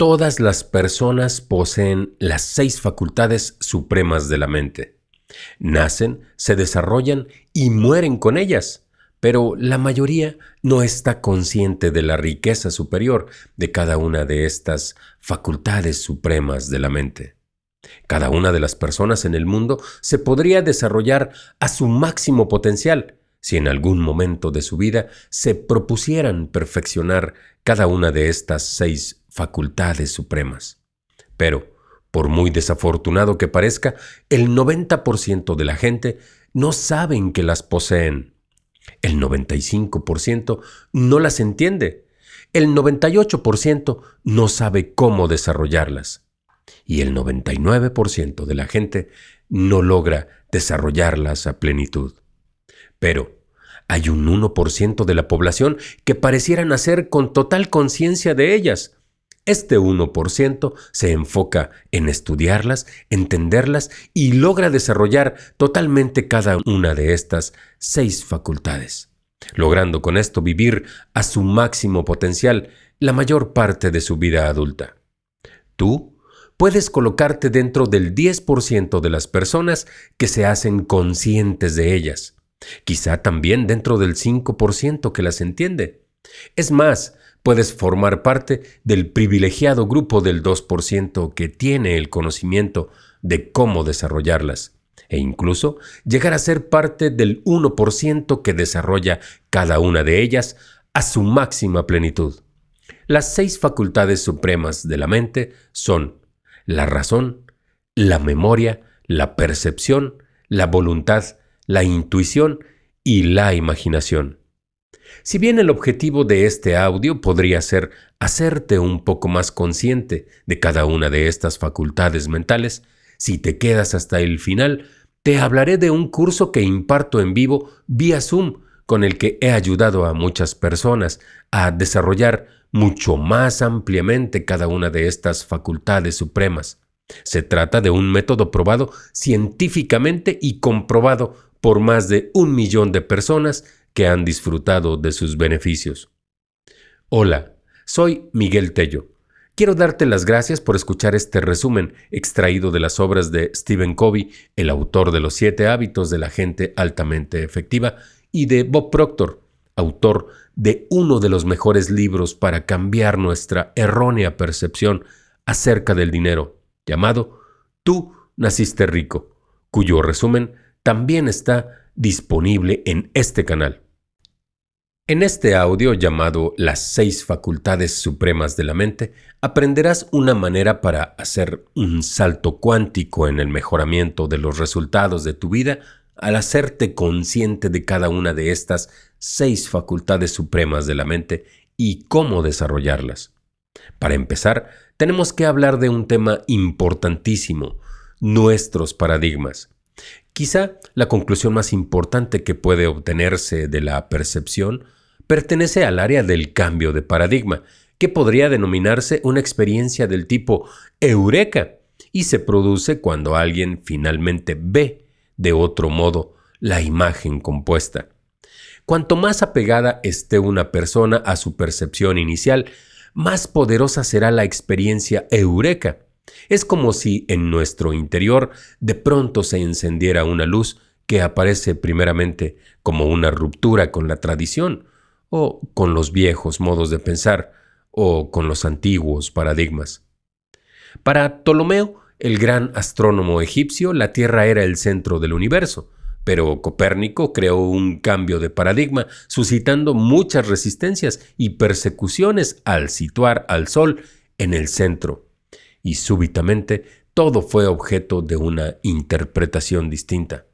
todas las personas poseen las seis facultades supremas de la mente. Nacen, se desarrollan y mueren con ellas, pero la mayoría no está consciente de la riqueza superior de cada una de estas facultades supremas de la mente. Cada una de las personas en el mundo se podría desarrollar a su máximo potencial, si en algún momento de su vida se propusieran perfeccionar cada una de estas seis facultades supremas. Pero, por muy desafortunado que parezca, el 90% de la gente no saben que las poseen. El 95% no las entiende. El 98% no sabe cómo desarrollarlas. Y el 99% de la gente no logra desarrollarlas a plenitud. Pero hay un 1% de la población que pareciera nacer con total conciencia de ellas. Este 1% se enfoca en estudiarlas, entenderlas y logra desarrollar totalmente cada una de estas seis facultades, logrando con esto vivir a su máximo potencial la mayor parte de su vida adulta. Tú puedes colocarte dentro del 10% de las personas que se hacen conscientes de ellas quizá también dentro del 5% que las entiende. Es más, puedes formar parte del privilegiado grupo del 2% que tiene el conocimiento de cómo desarrollarlas, e incluso llegar a ser parte del 1% que desarrolla cada una de ellas a su máxima plenitud. Las seis facultades supremas de la mente son la razón, la memoria, la percepción, la voluntad, la intuición y la imaginación. Si bien el objetivo de este audio podría ser hacerte un poco más consciente de cada una de estas facultades mentales, si te quedas hasta el final, te hablaré de un curso que imparto en vivo vía Zoom, con el que he ayudado a muchas personas a desarrollar mucho más ampliamente cada una de estas facultades supremas. Se trata de un método probado científicamente y comprobado por más de un millón de personas que han disfrutado de sus beneficios. Hola, soy Miguel Tello. Quiero darte las gracias por escuchar este resumen extraído de las obras de Stephen Covey, el autor de Los siete hábitos de la gente altamente efectiva, y de Bob Proctor, autor de uno de los mejores libros para cambiar nuestra errónea percepción acerca del dinero, llamado Tú naciste rico, cuyo resumen también está disponible en este canal. En este audio llamado Las seis facultades supremas de la mente, aprenderás una manera para hacer un salto cuántico en el mejoramiento de los resultados de tu vida al hacerte consciente de cada una de estas seis facultades supremas de la mente y cómo desarrollarlas. Para empezar, tenemos que hablar de un tema importantísimo, nuestros paradigmas. Quizá la conclusión más importante que puede obtenerse de la percepción pertenece al área del cambio de paradigma, que podría denominarse una experiencia del tipo eureka y se produce cuando alguien finalmente ve de otro modo la imagen compuesta. Cuanto más apegada esté una persona a su percepción inicial, más poderosa será la experiencia eureka. Es como si en nuestro interior de pronto se encendiera una luz que aparece primeramente como una ruptura con la tradición, o con los viejos modos de pensar, o con los antiguos paradigmas. Para Ptolomeo, el gran astrónomo egipcio, la Tierra era el centro del universo, pero Copérnico creó un cambio de paradigma, suscitando muchas resistencias y persecuciones al situar al Sol en el centro. Y súbitamente todo fue objeto de una interpretación distinta.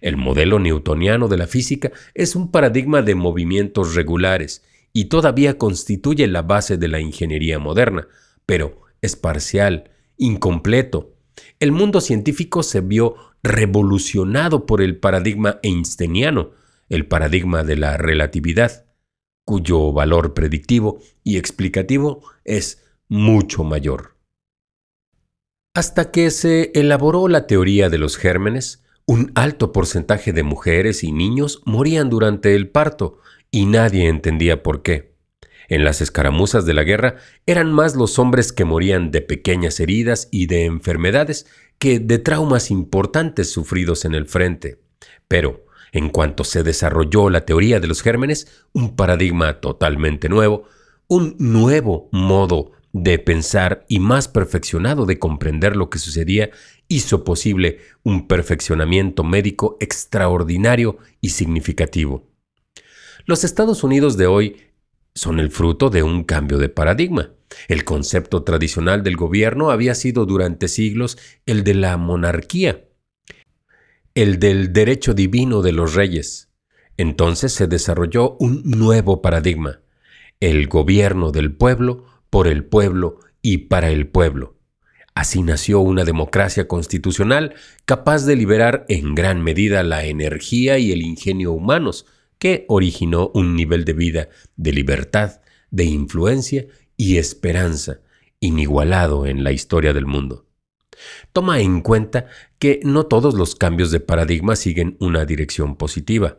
El modelo newtoniano de la física es un paradigma de movimientos regulares y todavía constituye la base de la ingeniería moderna, pero es parcial, incompleto. El mundo científico se vio revolucionado por el paradigma einsteiniano, el paradigma de la relatividad, cuyo valor predictivo y explicativo es mucho mayor. Hasta que se elaboró la teoría de los gérmenes, un alto porcentaje de mujeres y niños morían durante el parto y nadie entendía por qué. En las escaramuzas de la guerra eran más los hombres que morían de pequeñas heridas y de enfermedades que de traumas importantes sufridos en el frente. Pero, en cuanto se desarrolló la teoría de los gérmenes, un paradigma totalmente nuevo, un nuevo modo de pensar y más perfeccionado de comprender lo que sucedía hizo posible un perfeccionamiento médico extraordinario y significativo. Los Estados Unidos de hoy son el fruto de un cambio de paradigma. El concepto tradicional del gobierno había sido durante siglos el de la monarquía, el del derecho divino de los reyes. Entonces se desarrolló un nuevo paradigma, el gobierno del pueblo, por el pueblo y para el pueblo. Así nació una democracia constitucional capaz de liberar en gran medida la energía y el ingenio humanos, que originó un nivel de vida de libertad, de influencia y esperanza inigualado en la historia del mundo. Toma en cuenta que no todos los cambios de paradigma siguen una dirección positiva,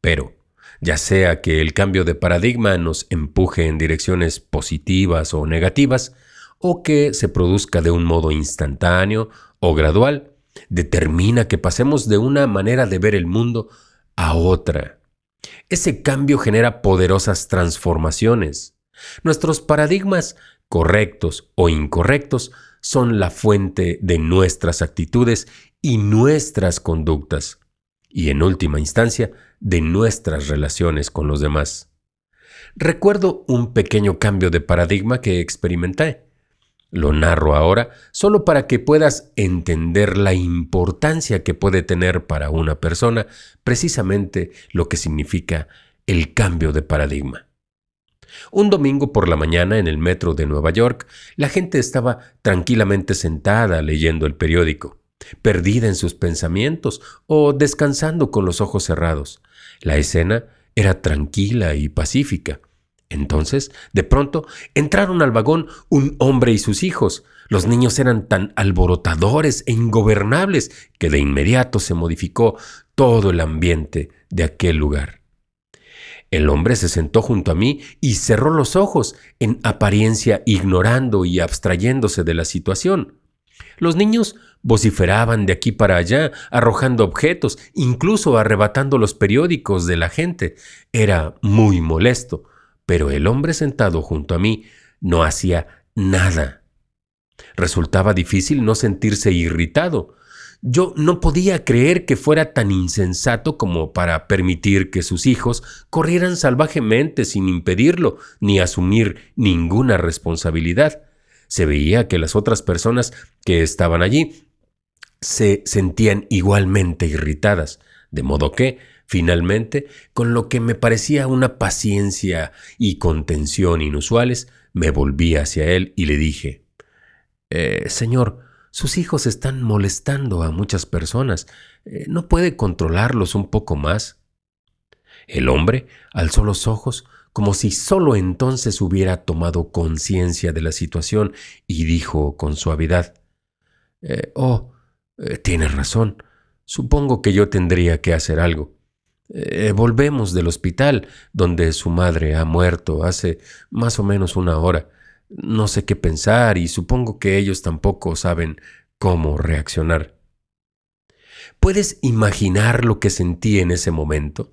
pero ya sea que el cambio de paradigma nos empuje en direcciones positivas o negativas, o que se produzca de un modo instantáneo o gradual, determina que pasemos de una manera de ver el mundo a otra. Ese cambio genera poderosas transformaciones. Nuestros paradigmas, correctos o incorrectos, son la fuente de nuestras actitudes y nuestras conductas, y en última instancia, de nuestras relaciones con los demás. Recuerdo un pequeño cambio de paradigma que experimenté lo narro ahora, solo para que puedas entender la importancia que puede tener para una persona precisamente lo que significa el cambio de paradigma. Un domingo por la mañana en el metro de Nueva York, la gente estaba tranquilamente sentada leyendo el periódico, perdida en sus pensamientos o descansando con los ojos cerrados. La escena era tranquila y pacífica. Entonces, de pronto, entraron al vagón un hombre y sus hijos. Los niños eran tan alborotadores e ingobernables que de inmediato se modificó todo el ambiente de aquel lugar. El hombre se sentó junto a mí y cerró los ojos, en apariencia ignorando y abstrayéndose de la situación. Los niños vociferaban de aquí para allá, arrojando objetos, incluso arrebatando los periódicos de la gente. Era muy molesto pero el hombre sentado junto a mí no hacía nada. Resultaba difícil no sentirse irritado. Yo no podía creer que fuera tan insensato como para permitir que sus hijos corrieran salvajemente sin impedirlo ni asumir ninguna responsabilidad. Se veía que las otras personas que estaban allí se sentían igualmente irritadas, de modo que Finalmente, con lo que me parecía una paciencia y contención inusuales, me volví hacia él y le dije, eh, Señor, sus hijos están molestando a muchas personas. Eh, ¿No puede controlarlos un poco más? El hombre alzó los ojos como si solo entonces hubiera tomado conciencia de la situación y dijo con suavidad, eh, Oh, tienes razón. Supongo que yo tendría que hacer algo. Eh, volvemos del hospital, donde su madre ha muerto hace más o menos una hora. No sé qué pensar y supongo que ellos tampoco saben cómo reaccionar. ¿Puedes imaginar lo que sentí en ese momento?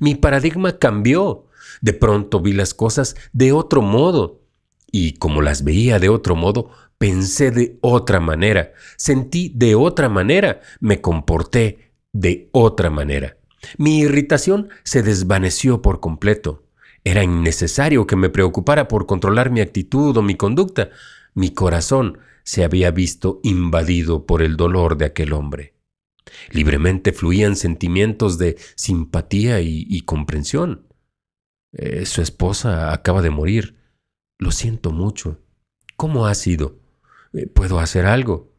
Mi paradigma cambió. De pronto vi las cosas de otro modo. Y como las veía de otro modo, pensé de otra manera, sentí de otra manera, me comporté de otra manera. Mi irritación se desvaneció por completo. Era innecesario que me preocupara por controlar mi actitud o mi conducta. Mi corazón se había visto invadido por el dolor de aquel hombre. Libremente fluían sentimientos de simpatía y, comprensión. Eh, su esposa acaba de morir. Lo siento mucho. ¿Cómo ha sido? Eh, ¿Puedo hacer algo?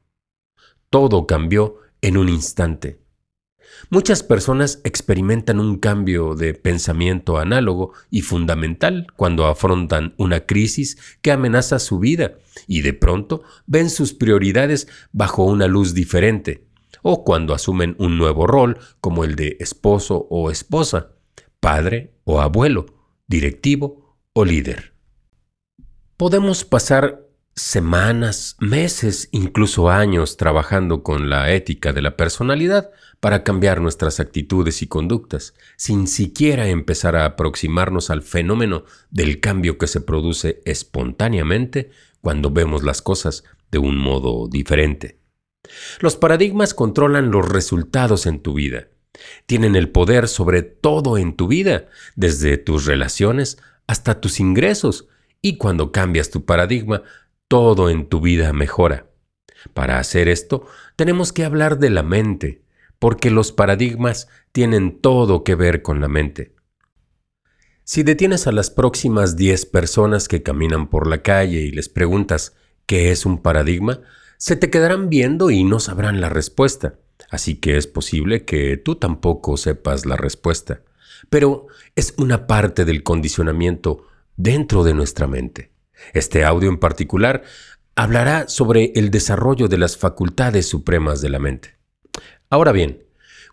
Todo cambió en un instante. Muchas personas experimentan un cambio de pensamiento análogo y fundamental cuando afrontan una crisis que amenaza su vida y de pronto ven sus prioridades bajo una luz diferente, o cuando asumen un nuevo rol como el de esposo o esposa, padre o abuelo, directivo o líder. Podemos pasar semanas, meses, incluso años trabajando con la ética de la personalidad para cambiar nuestras actitudes y conductas, sin siquiera empezar a aproximarnos al fenómeno del cambio que se produce espontáneamente cuando vemos las cosas de un modo diferente. Los paradigmas controlan los resultados en tu vida. Tienen el poder sobre todo en tu vida, desde tus relaciones hasta tus ingresos, y cuando cambias tu paradigma, todo en tu vida mejora. Para hacer esto, tenemos que hablar de la mente, porque los paradigmas tienen todo que ver con la mente. Si detienes a las próximas 10 personas que caminan por la calle y les preguntas qué es un paradigma, se te quedarán viendo y no sabrán la respuesta. Así que es posible que tú tampoco sepas la respuesta. Pero es una parte del condicionamiento dentro de nuestra mente. Este audio en particular hablará sobre el desarrollo de las facultades supremas de la mente. Ahora bien,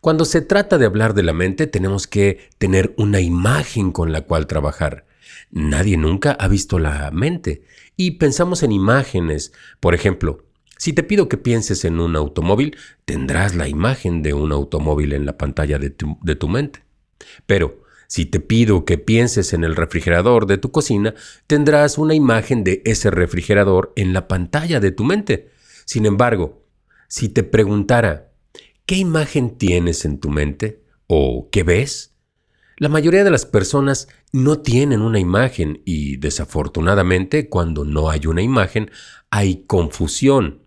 cuando se trata de hablar de la mente tenemos que tener una imagen con la cual trabajar. Nadie nunca ha visto la mente y pensamos en imágenes. Por ejemplo, si te pido que pienses en un automóvil, tendrás la imagen de un automóvil en la pantalla de tu, de mente. Pero, si te pido que pienses en el refrigerador de tu cocina, tendrás una imagen de ese refrigerador en la pantalla de tu mente. Sin embargo, si te preguntara, ¿qué imagen tienes en tu mente? ¿O qué ves? La mayoría de las personas no tienen una imagen y desafortunadamente cuando no hay una imagen hay confusión.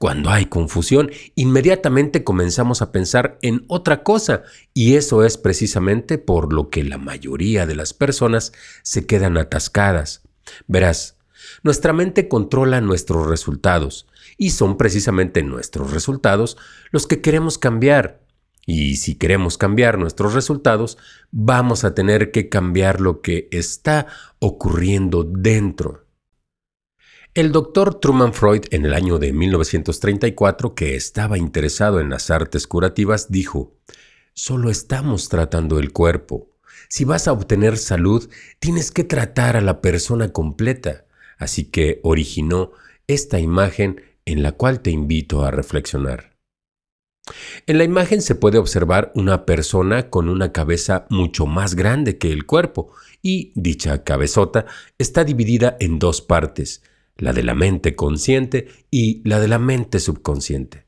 Cuando hay confusión, inmediatamente comenzamos a pensar en otra cosa y eso es precisamente por lo que la mayoría de las personas se quedan atascadas. Verás, nuestra mente controla nuestros resultados y son precisamente nuestros resultados los que queremos cambiar. Y si queremos cambiar nuestros resultados, vamos a tener que cambiar lo que está ocurriendo dentro. El doctor Truman Freud, en el año de 1934, que estaba interesado en las artes curativas, dijo, Solo estamos tratando el cuerpo. Si vas a obtener salud, tienes que tratar a la persona completa. Así que originó esta imagen en la cual te invito a reflexionar. En la imagen se puede observar una persona con una cabeza mucho más grande que el cuerpo y dicha cabezota está dividida en dos partes, la de la mente consciente y la de la mente subconsciente.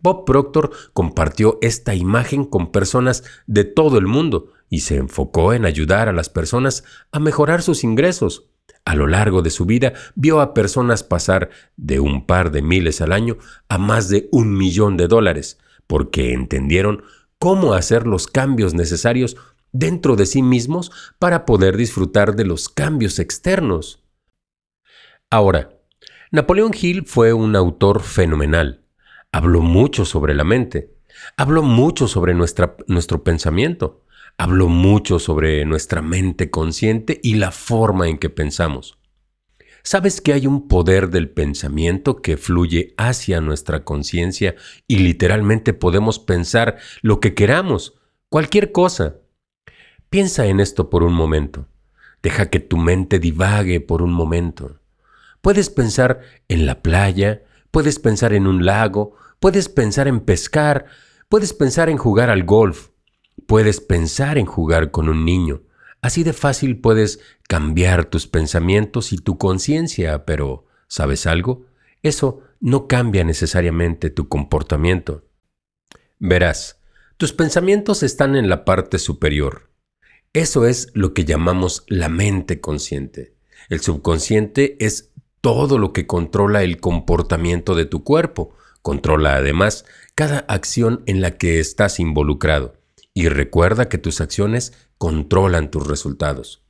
Bob Proctor compartió esta imagen con personas de todo el mundo y se enfocó en ayudar a las personas a mejorar sus ingresos. A lo largo de su vida vio a personas pasar de un par de miles al año a más de un millón de dólares, porque entendieron cómo hacer los cambios necesarios dentro de sí mismos para poder disfrutar de los cambios externos. Ahora, Napoleón Hill fue un autor fenomenal. Habló mucho sobre la mente, habló mucho sobre nuestra, nuestro pensamiento, habló mucho sobre nuestra mente consciente y la forma en que pensamos. ¿Sabes que hay un poder del pensamiento que fluye hacia nuestra conciencia y literalmente podemos pensar lo que queramos, cualquier cosa? Piensa en esto por un momento. Deja que tu mente divague por un momento. Puedes pensar en la playa, puedes pensar en un lago, puedes pensar en pescar, puedes pensar en jugar al golf, puedes pensar en jugar con un niño. Así de fácil puedes cambiar tus pensamientos y tu conciencia, pero ¿sabes algo? Eso no cambia necesariamente tu comportamiento. Verás, tus pensamientos están en la parte superior. Eso es lo que llamamos la mente consciente. El subconsciente es todo lo que controla el comportamiento de tu cuerpo. Controla además cada acción en la que estás involucrado. Y recuerda que tus acciones controlan tus resultados.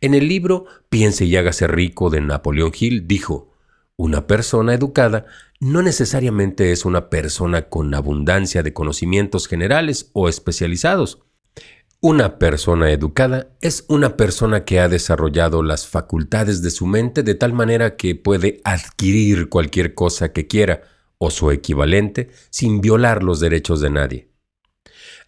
En el libro Piense y hágase rico de Napoleón Hill dijo, una persona educada no necesariamente es una persona con abundancia de conocimientos generales o especializados, una persona educada es una persona que ha desarrollado las facultades de su mente de tal manera que puede adquirir cualquier cosa que quiera o su equivalente sin violar los derechos de nadie.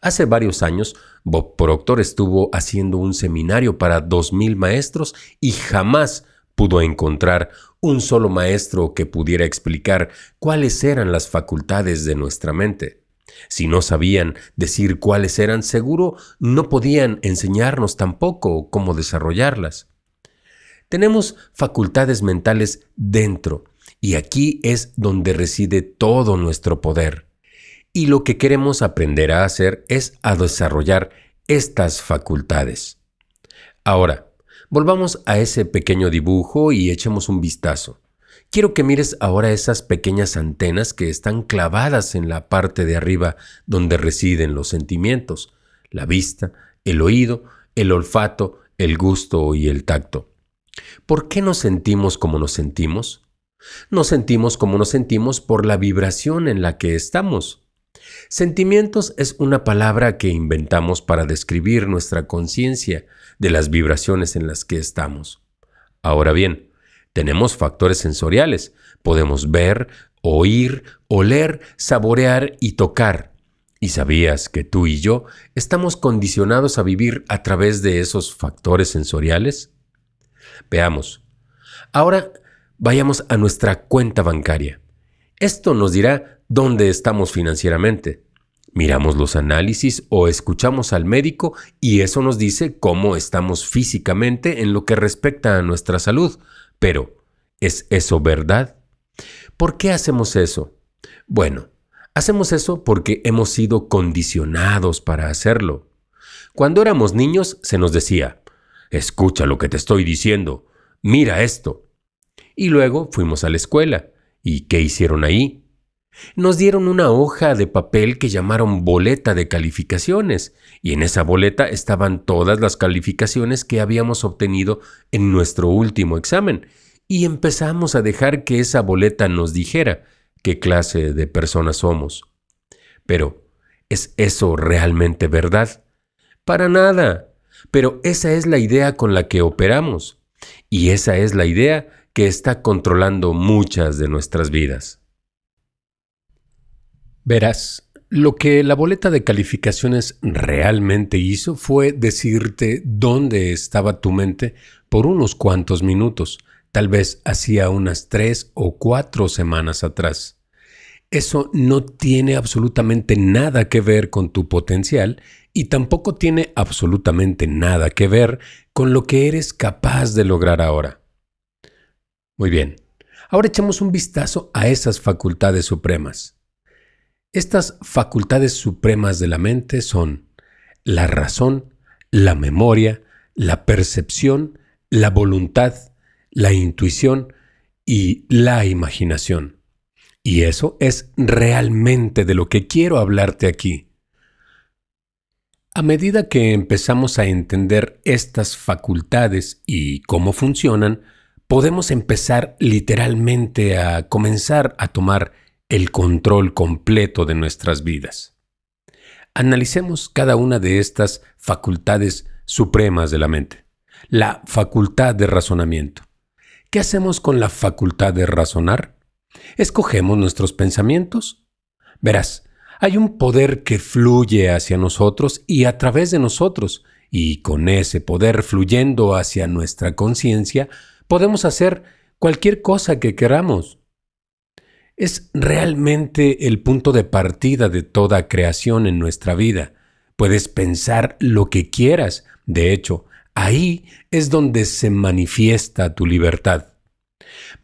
Hace varios años, Bob Proctor estuvo haciendo un seminario para 2.000 maestros y jamás pudo encontrar un solo maestro que pudiera explicar cuáles eran las facultades de nuestra mente. Si no sabían decir cuáles eran, seguro no podían enseñarnos tampoco cómo desarrollarlas. Tenemos facultades mentales dentro, y aquí es donde reside todo nuestro poder. Y lo que queremos aprender a hacer es a desarrollar estas facultades. Ahora, volvamos a ese pequeño dibujo y echemos un vistazo. Quiero que mires ahora esas pequeñas antenas que están clavadas en la parte de arriba donde residen los sentimientos, la vista, el oído, el olfato, el gusto y el tacto. ¿Por qué nos sentimos como nos sentimos? Nos sentimos como nos sentimos por la vibración en la que estamos. Sentimientos es una palabra que inventamos para describir nuestra conciencia de las vibraciones en las que estamos. Ahora bien, tenemos factores sensoriales. Podemos ver, oír, oler, saborear y tocar. ¿Y sabías que tú y yo estamos condicionados a vivir a través de esos factores sensoriales? Veamos. Ahora vayamos a nuestra cuenta bancaria. Esto nos dirá dónde estamos financieramente. Miramos los análisis o escuchamos al médico y eso nos dice cómo estamos físicamente en lo que respecta a nuestra salud, pero, ¿es eso verdad? ¿Por qué hacemos eso? Bueno, hacemos eso porque hemos sido condicionados para hacerlo. Cuando éramos niños se nos decía, escucha lo que te estoy diciendo, mira esto. Y luego fuimos a la escuela. ¿Y qué hicieron ahí? Nos dieron una hoja de papel que llamaron boleta de calificaciones, y en esa boleta estaban todas las calificaciones que habíamos obtenido en nuestro último examen, y empezamos a dejar que esa boleta nos dijera qué clase de personas somos. Pero, ¿es eso realmente verdad? Para nada. Pero esa es la idea con la que operamos, y esa es la idea que está controlando muchas de nuestras vidas. Verás, lo que la boleta de calificaciones realmente hizo fue decirte dónde estaba tu mente por unos cuantos minutos, tal vez hacía unas tres o cuatro semanas atrás. Eso no tiene absolutamente nada que ver con tu potencial y tampoco tiene absolutamente nada que ver con lo que eres capaz de lograr ahora. Muy bien, ahora echemos un vistazo a esas facultades supremas. Estas facultades supremas de la mente son la razón, la memoria, la percepción, la voluntad, la intuición y la imaginación. Y eso es realmente de lo que quiero hablarte aquí. A medida que empezamos a entender estas facultades y cómo funcionan, podemos empezar literalmente a comenzar a tomar el control completo de nuestras vidas. Analicemos cada una de estas facultades supremas de la mente. La facultad de razonamiento. ¿Qué hacemos con la facultad de razonar? ¿Escogemos nuestros pensamientos? Verás, hay un poder que fluye hacia nosotros y a través de nosotros, y con ese poder fluyendo hacia nuestra conciencia, podemos hacer cualquier cosa que queramos es realmente el punto de partida de toda creación en nuestra vida. Puedes pensar lo que quieras, de hecho, ahí es donde se manifiesta tu libertad.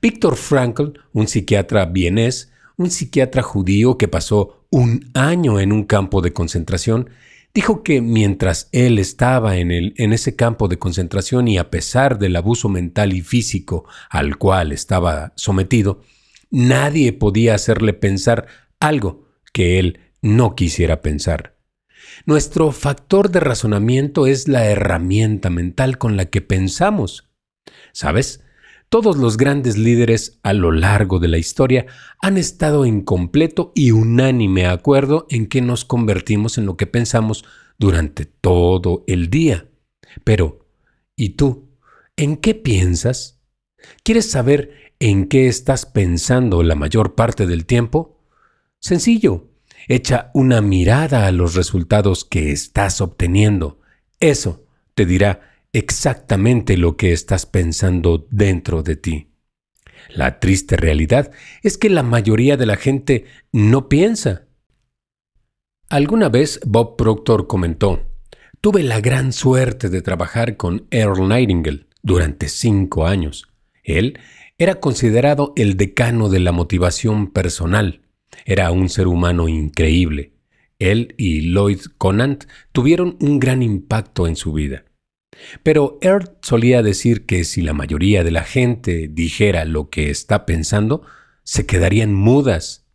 Víctor Frankl, un psiquiatra vienés, un psiquiatra judío que pasó un año en un campo de concentración, dijo que mientras él estaba en, en ese campo de concentración y a pesar del abuso mental y físico al cual estaba sometido, Nadie podía hacerle pensar algo que él no quisiera pensar. Nuestro factor de razonamiento es la herramienta mental con la que pensamos. ¿Sabes? Todos los grandes líderes a lo largo de la historia han estado en completo y unánime acuerdo en que nos convertimos en lo que pensamos durante todo el día. Pero, ¿y tú? ¿En qué piensas? ¿Quieres saber en qué estás pensando la mayor parte del tiempo? Sencillo, echa una mirada a los resultados que estás obteniendo. Eso te dirá exactamente lo que estás pensando dentro de ti. La triste realidad es que la mayoría de la gente no piensa. Alguna vez Bob Proctor comentó, tuve la gran suerte de trabajar con Earl Nightingale durante cinco años. Él era considerado el decano de la motivación personal. Era un ser humano increíble. Él y Lloyd Conant tuvieron un gran impacto en su vida. Pero Earth solía decir que si la mayoría de la gente dijera lo que está pensando, se quedarían mudas.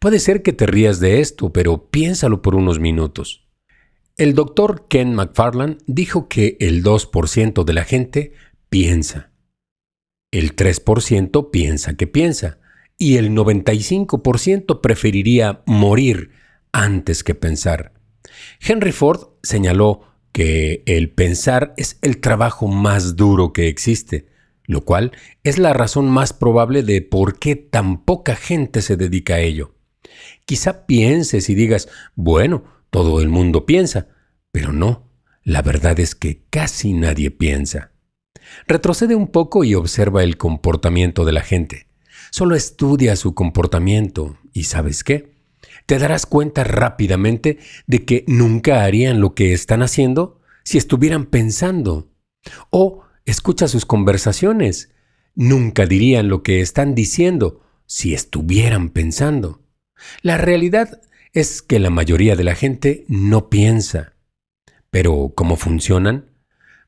Puede ser que te rías de esto, pero piénsalo por unos minutos. El doctor Ken McFarland dijo que el 2% de la gente piensa. El 3% piensa que piensa y el 95% preferiría morir antes que pensar. Henry Ford señaló que el pensar es el trabajo más duro que existe, lo cual es la razón más probable de por qué tan poca gente se dedica a ello. Quizá pienses y digas, bueno, todo el mundo piensa, pero no, la verdad es que casi nadie piensa. Retrocede un poco y observa el comportamiento de la gente. Solo estudia su comportamiento y sabes qué. Te darás cuenta rápidamente de que nunca harían lo que están haciendo si estuvieran pensando. O escucha sus conversaciones. Nunca dirían lo que están diciendo si estuvieran pensando. La realidad es que la mayoría de la gente no piensa. Pero, ¿cómo funcionan?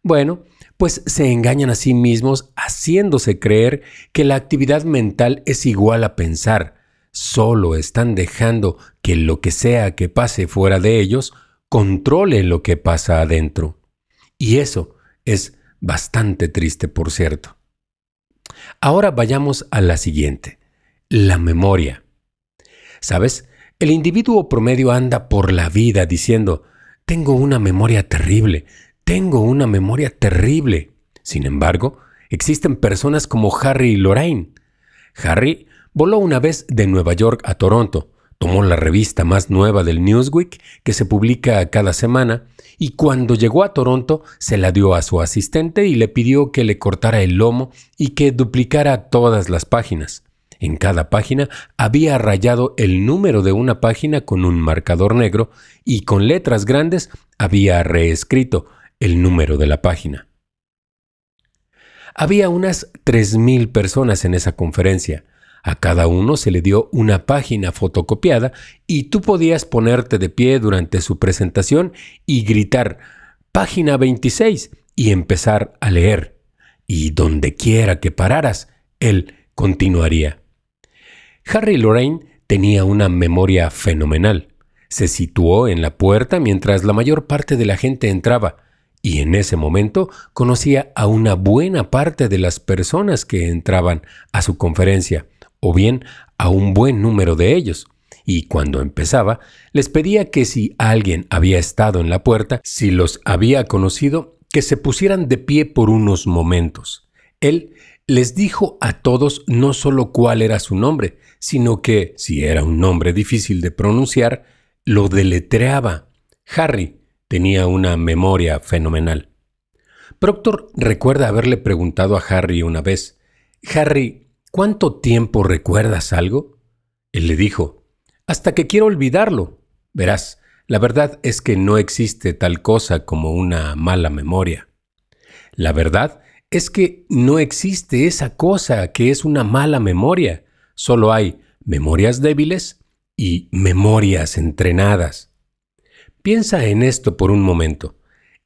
Bueno, pues se engañan a sí mismos haciéndose creer que la actividad mental es igual a pensar. Solo están dejando que lo que sea que pase fuera de ellos controle lo que pasa adentro. Y eso es bastante triste, por cierto. Ahora vayamos a la siguiente, la memoria. ¿Sabes? El individuo promedio anda por la vida diciendo, tengo una memoria terrible, tengo una memoria terrible. Sin embargo, existen personas como Harry Lorraine. Harry voló una vez de Nueva York a Toronto, tomó la revista más nueva del Newsweek, que se publica cada semana, y cuando llegó a Toronto se la dio a su asistente y le pidió que le cortara el lomo y que duplicara todas las páginas. En cada página había rayado el número de una página con un marcador negro y con letras grandes había reescrito el número de la página. Había unas 3.000 personas en esa conferencia. A cada uno se le dio una página fotocopiada y tú podías ponerte de pie durante su presentación y gritar página 26 y empezar a leer. Y donde quiera que pararas, él continuaría. Harry Lorraine tenía una memoria fenomenal. Se situó en la puerta mientras la mayor parte de la gente entraba y en ese momento conocía a una buena parte de las personas que entraban a su conferencia, o bien a un buen número de ellos. Y cuando empezaba, les pedía que si alguien había estado en la puerta, si los había conocido, que se pusieran de pie por unos momentos. Él les dijo a todos no solo cuál era su nombre, sino que, si era un nombre difícil de pronunciar, lo deletreaba. Harry, Tenía una memoria fenomenal. Proctor recuerda haberle preguntado a Harry una vez, Harry, ¿cuánto tiempo recuerdas algo? Él le dijo, hasta que quiero olvidarlo. Verás, la verdad es que no existe tal cosa como una mala memoria. La verdad es que no existe esa cosa que es una mala memoria. Solo hay memorias débiles y memorias entrenadas. Piensa en esto por un momento.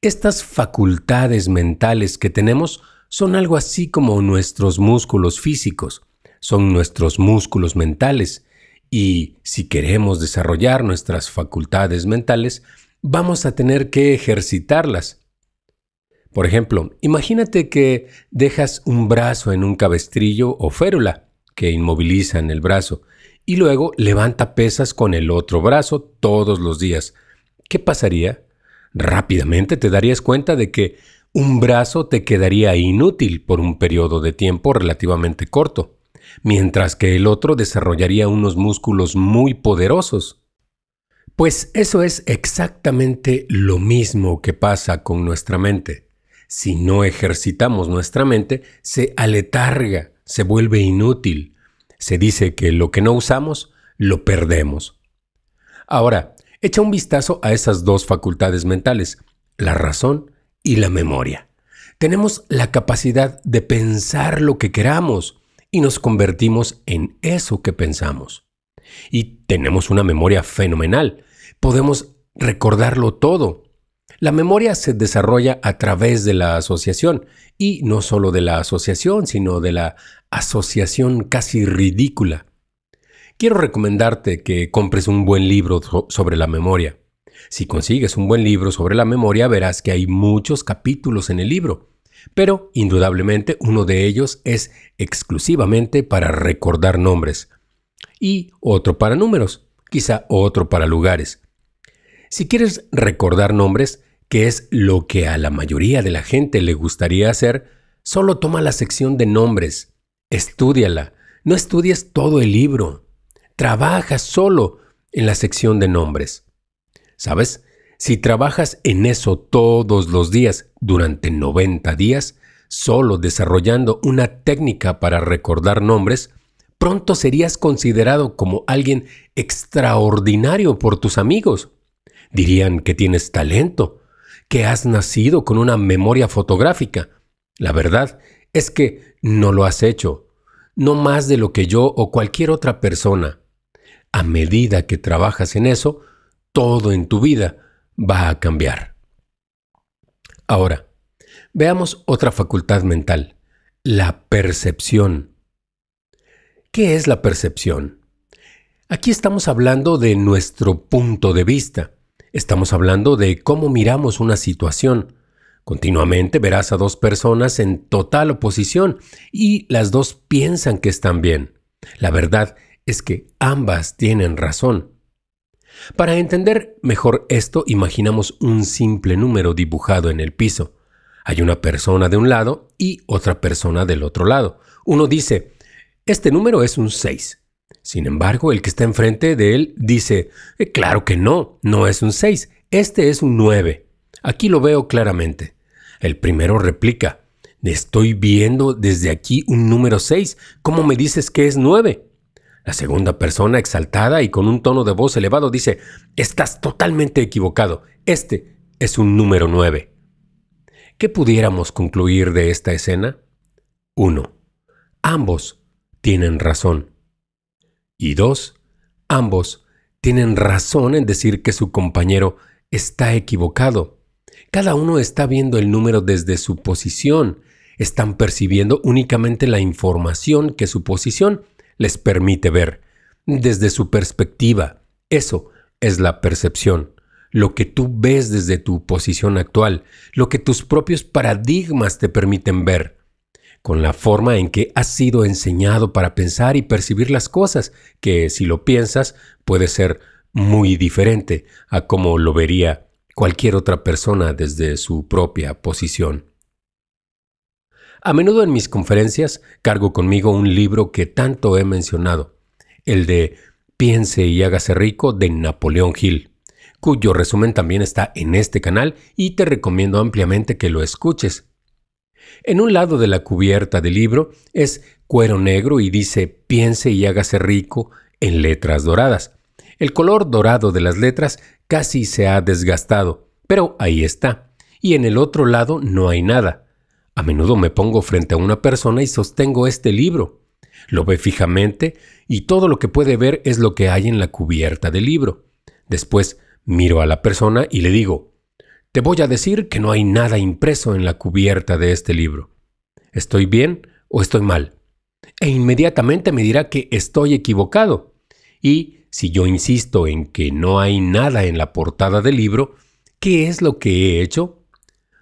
Estas facultades mentales que tenemos son algo así como nuestros músculos físicos, son nuestros músculos mentales, y si queremos desarrollar nuestras facultades mentales, vamos a tener que ejercitarlas. Por ejemplo, imagínate que dejas un brazo en un cabestrillo o férula que inmoviliza en el brazo y luego levanta pesas con el otro brazo todos los días ¿Qué pasaría? Rápidamente te darías cuenta de que un brazo te quedaría inútil por un periodo de tiempo relativamente corto, mientras que el otro desarrollaría unos músculos muy poderosos. Pues eso es exactamente lo mismo que pasa con nuestra mente. Si no ejercitamos nuestra mente, se aletarga, se vuelve inútil. Se dice que lo que no usamos, lo perdemos. Ahora, Echa un vistazo a esas dos facultades mentales, la razón y la memoria. Tenemos la capacidad de pensar lo que queramos y nos convertimos en eso que pensamos. Y tenemos una memoria fenomenal. Podemos recordarlo todo. La memoria se desarrolla a través de la asociación, y no solo de la asociación, sino de la asociación casi ridícula Quiero recomendarte que compres un buen libro sobre la memoria. Si consigues un buen libro sobre la memoria, verás que hay muchos capítulos en el libro, pero indudablemente uno de ellos es exclusivamente para recordar nombres y otro para números, quizá otro para lugares. Si quieres recordar nombres, que es lo que a la mayoría de la gente le gustaría hacer, solo toma la sección de nombres, estudiala, no estudies todo el libro, trabaja solo en la sección de nombres. ¿Sabes? Si trabajas en eso todos los días durante 90 días, solo desarrollando una técnica para recordar nombres, pronto serías considerado como alguien extraordinario por tus amigos. Dirían que tienes talento, que has nacido con una memoria fotográfica. La verdad es que no lo has hecho, no más de lo que yo o cualquier otra persona a medida que trabajas en eso, todo en tu vida va a cambiar. Ahora, veamos otra facultad mental, la percepción. ¿Qué es la percepción? Aquí estamos hablando de nuestro punto de vista. Estamos hablando de cómo miramos una situación. Continuamente verás a dos personas en total oposición y las dos piensan que están bien. La verdad es que ambas tienen razón. Para entender mejor esto, imaginamos un simple número dibujado en el piso. Hay una persona de un lado y otra persona del otro lado. Uno dice, este número es un 6. Sin embargo, el que está enfrente de él dice, eh, claro que no, no es un 6, este es un 9. Aquí lo veo claramente. El primero replica, estoy viendo desde aquí un número 6, ¿cómo me dices que es 9? La segunda persona, exaltada y con un tono de voz elevado, dice, Estás totalmente equivocado. Este es un número 9. ¿Qué pudiéramos concluir de esta escena? 1. Ambos tienen razón. Y 2. Ambos tienen razón en decir que su compañero está equivocado. Cada uno está viendo el número desde su posición. Están percibiendo únicamente la información que su posición les permite ver desde su perspectiva. Eso es la percepción, lo que tú ves desde tu posición actual, lo que tus propios paradigmas te permiten ver, con la forma en que has sido enseñado para pensar y percibir las cosas, que si lo piensas puede ser muy diferente a como lo vería cualquier otra persona desde su propia posición. A menudo en mis conferencias cargo conmigo un libro que tanto he mencionado, el de Piense y hágase rico de Napoleón Hill, cuyo resumen también está en este canal y te recomiendo ampliamente que lo escuches. En un lado de la cubierta del libro es cuero negro y dice Piense y hágase rico en letras doradas. El color dorado de las letras casi se ha desgastado, pero ahí está. Y en el otro lado no hay nada. A menudo me pongo frente a una persona y sostengo este libro. Lo ve fijamente y todo lo que puede ver es lo que hay en la cubierta del libro. Después miro a la persona y le digo, te voy a decir que no hay nada impreso en la cubierta de este libro. ¿Estoy bien o estoy mal? E inmediatamente me dirá que estoy equivocado. Y si yo insisto en que no hay nada en la portada del libro, ¿qué es lo que he hecho?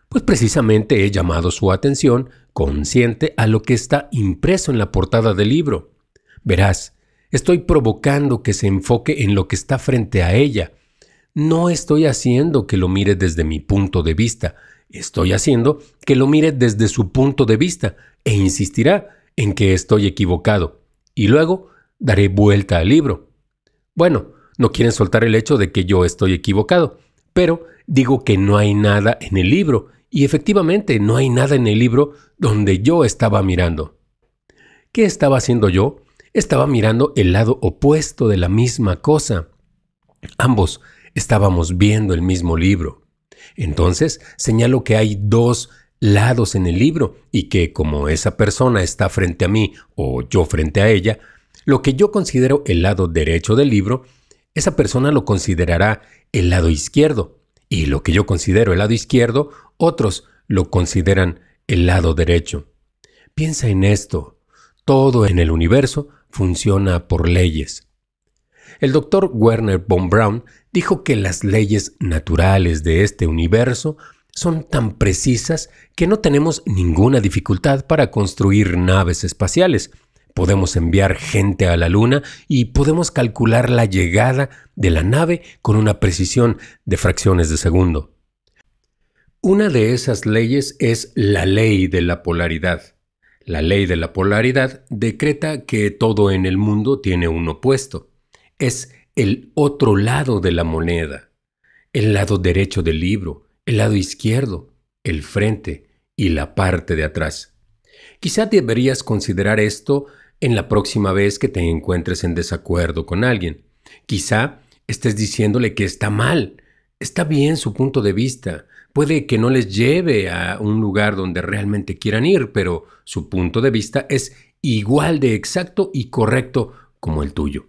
Pues precisamente he llamado su atención consciente a lo que está impreso en la portada del libro. Verás, estoy provocando que se enfoque en lo que está frente a ella. No estoy haciendo que lo mire desde mi punto de vista, estoy haciendo que lo mire desde su punto de vista e insistirá en que estoy equivocado. Y luego daré vuelta al libro. Bueno, no quieren soltar el hecho de que yo estoy equivocado, pero digo que no hay nada en el libro y efectivamente, no hay nada en el libro donde yo estaba mirando. ¿Qué estaba haciendo yo? Estaba mirando el lado opuesto de la misma cosa. Ambos estábamos viendo el mismo libro. Entonces, señalo que hay dos lados en el libro y que como esa persona está frente a mí o yo frente a ella, lo que yo considero el lado derecho del libro, esa persona lo considerará el lado izquierdo y lo que yo considero el lado izquierdo otros lo consideran el lado derecho. Piensa en esto. Todo en el universo funciona por leyes. El doctor Werner von Braun dijo que las leyes naturales de este universo son tan precisas que no tenemos ninguna dificultad para construir naves espaciales. Podemos enviar gente a la Luna y podemos calcular la llegada de la nave con una precisión de fracciones de segundo. Una de esas leyes es la ley de la polaridad. La ley de la polaridad decreta que todo en el mundo tiene un opuesto. Es el otro lado de la moneda, el lado derecho del libro, el lado izquierdo, el frente y la parte de atrás. Quizá deberías considerar esto en la próxima vez que te encuentres en desacuerdo con alguien. Quizá estés diciéndole que está mal, está bien su punto de vista, puede que no les lleve a un lugar donde realmente quieran ir, pero su punto de vista es igual de exacto y correcto como el tuyo.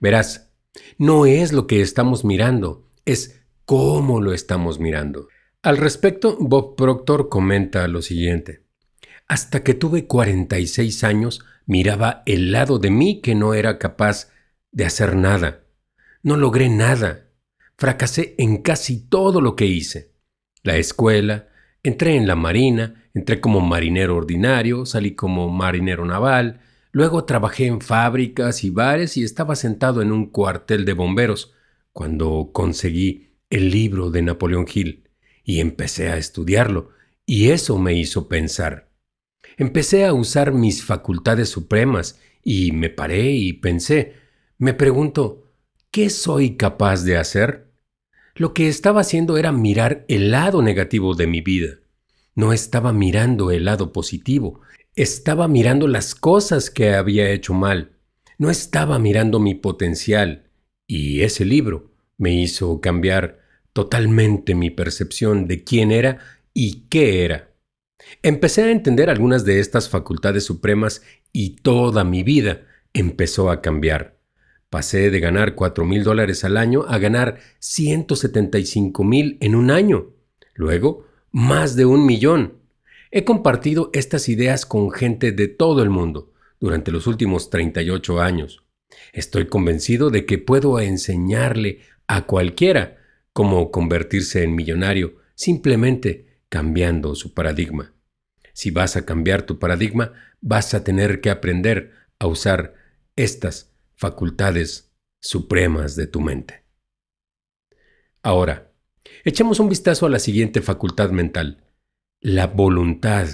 Verás, no es lo que estamos mirando, es cómo lo estamos mirando. Al respecto, Bob Proctor comenta lo siguiente. Hasta que tuve 46 años, miraba el lado de mí que no era capaz de hacer nada. No logré nada. Fracasé en casi todo lo que hice la escuela, entré en la marina, entré como marinero ordinario, salí como marinero naval, luego trabajé en fábricas y bares y estaba sentado en un cuartel de bomberos cuando conseguí el libro de Napoleón Hill y empecé a estudiarlo, y eso me hizo pensar. Empecé a usar mis facultades supremas y me paré y pensé, me pregunto, ¿qué soy capaz de hacer? Lo que estaba haciendo era mirar el lado negativo de mi vida. No estaba mirando el lado positivo. Estaba mirando las cosas que había hecho mal. No estaba mirando mi potencial. Y ese libro me hizo cambiar totalmente mi percepción de quién era y qué era. Empecé a entender algunas de estas facultades supremas y toda mi vida empezó a cambiar. Pasé de ganar 4 mil dólares al año a ganar 175 mil en un año. Luego, más de un millón. He compartido estas ideas con gente de todo el mundo durante los últimos 38 años. Estoy convencido de que puedo enseñarle a cualquiera cómo convertirse en millonario simplemente cambiando su paradigma. Si vas a cambiar tu paradigma, vas a tener que aprender a usar estas facultades supremas de tu mente. Ahora, echemos un vistazo a la siguiente facultad mental, la voluntad.